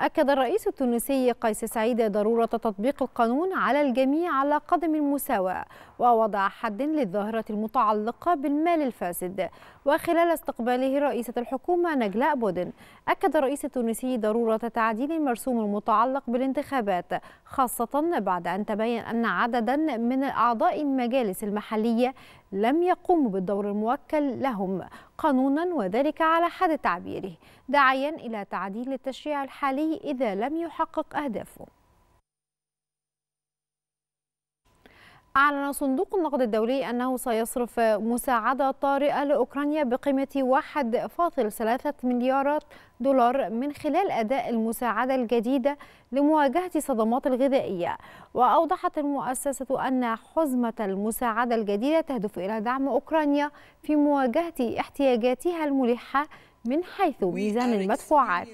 أكد الرئيس التونسي قيس سعيد ضرورة تطبيق القانون على الجميع على قدم المساواة ووضع حد للظاهرة المتعلقة بالمال الفاسد وخلال استقباله رئيسة الحكومة نجلاء بودن أكد الرئيس التونسي ضرورة تعديل المرسوم المتعلق بالانتخابات خاصة بعد أن تبين أن عددا من أعضاء المجالس المحلية لم يقوموا بالدور الموكل لهم قانونا وذلك على حد تعبيره داعيا إلى تعديل التشريع الحالي إذا لم يحقق أهدافه أعلن صندوق النقد الدولي أنه سيصرف مساعدة طارئة لأوكرانيا بقيمة 1.3 مليارات دولار من خلال أداء المساعدة الجديدة لمواجهة الصدمات الغذائية وأوضحت المؤسسة أن حزمة المساعدة الجديدة تهدف إلى دعم أوكرانيا في مواجهة احتياجاتها الملحة من حيث ميزان المدفوعات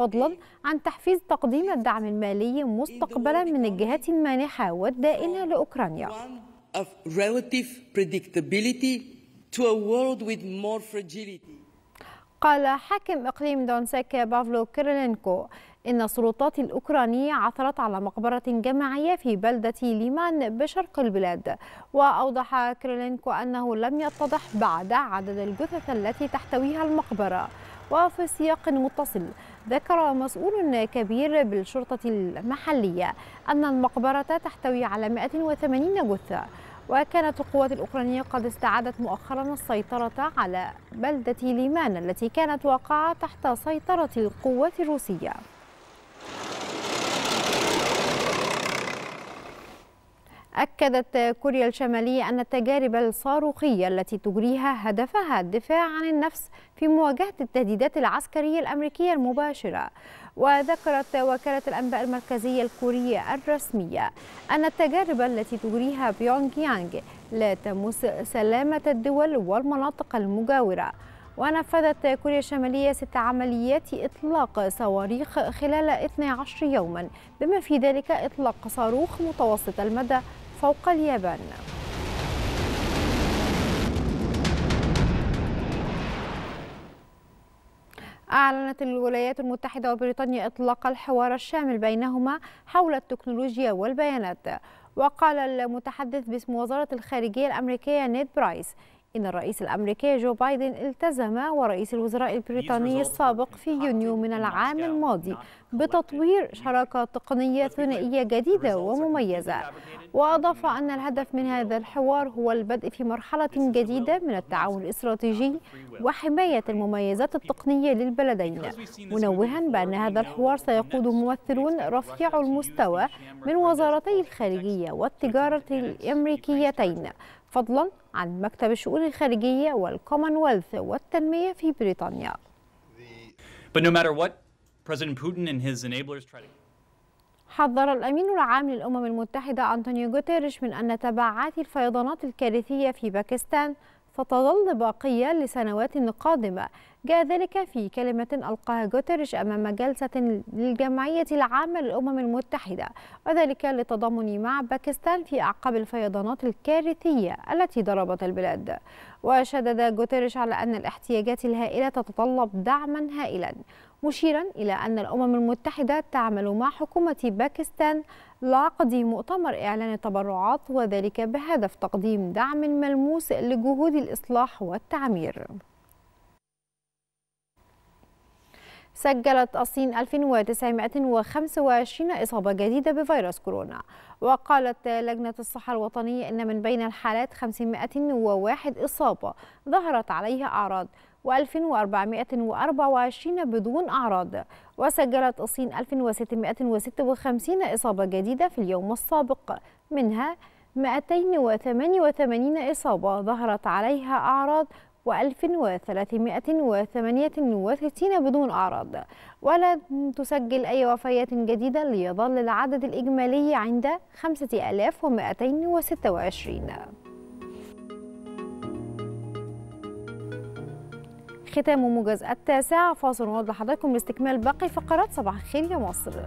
فضلا عن تحفيز تقديم الدعم المالي مستقبلا من الجهات المانحة والدائنة لأوكرانيا قال حاكم إقليم دونسك بافلو كيرلينكو إن السلطات الأوكرانية عثرت على مقبرة جماعية في بلدة ليمان بشرق البلاد وأوضح كيرلينكو أنه لم يتضح بعد عدد الجثث التي تحتويها المقبرة وفي سياق متصل ذكر مسؤول كبير بالشرطة المحلية أن المقبرة تحتوي على 180 جثة وكانت القوات الأوكرانية قد استعادت مؤخرا السيطرة على بلدة ليمان التي كانت واقعة تحت سيطرة القوات الروسية أكدت كوريا الشمالية أن التجارب الصاروخية التي تجريها هدفها الدفاع عن النفس في مواجهة التهديدات العسكرية الأمريكية المباشرة وذكرت وكالة الأنباء المركزية الكورية الرسمية أن التجارب التي تجريها بيونغ يانغ لا تمس سلامة الدول والمناطق المجاورة ونفذت كوريا الشمالية ست عمليات إطلاق صواريخ خلال 12 يوما بما في ذلك إطلاق صاروخ متوسط المدى فوق اليابان أعلنت الولايات المتحدة وبريطانيا إطلاق الحوار الشامل بينهما حول التكنولوجيا والبيانات وقال المتحدث باسم وزارة الخارجية الأمريكية نيد برايس إن الرئيس الأمريكي جو بايدن التزم ورئيس الوزراء البريطاني السابق في يونيو من العام الماضي بتطوير شراكة تقنية ثنائية جديدة ومميزة وأضاف أن الهدف من هذا الحوار هو البدء في مرحلة جديدة من التعاون الاستراتيجي وحماية المميزات التقنية للبلدين منوها بأن هذا الحوار سيقود ممثلون رفيع المستوى من وزارتي الخارجية والتجارة الأمريكيتين فضلا عن مكتب الشؤون الخارجية والكومنولث والتنمية في بريطانيا But no matter what President Putin and his enablers try to حذر الأمين العام للأمم المتحدة أنطونيو غوتيريش من أن تبعات الفيضانات الكارثية في باكستان ستظل باقية لسنوات قادمة جاء ذلك في كلمة ألقاها جوتريش أمام جلسة للجمعية العامة للأمم المتحدة وذلك للتضامن مع باكستان في أعقاب الفيضانات الكارثية التي ضربت البلاد وشدد جوتريش على أن الاحتياجات الهائلة تتطلب دعما هائلا مشيرا إلى أن الأمم المتحدة تعمل مع حكومة باكستان لعقد مؤتمر إعلان التبرعات وذلك بهدف تقديم دعم ملموس لجهود الإصلاح والتعمير سجلت الصين 1925 إصابة جديدة بفيروس كورونا وقالت لجنة الصحة الوطنية إن من بين الحالات 501 إصابة ظهرت عليها أعراض و1424 بدون أعراض وسجلت الصين 1656 إصابة جديدة في اليوم السابق منها 288 إصابة ظهرت عليها أعراض و 1338 بدون أعراض ولا تسجل أي وفيات جديدة ليظل العدد الإجمالي عند 5226 ختام موجز التاسع فاصل ونعود لحضراتكم لاستكمال باقي فقرات صباح الخير يا مصر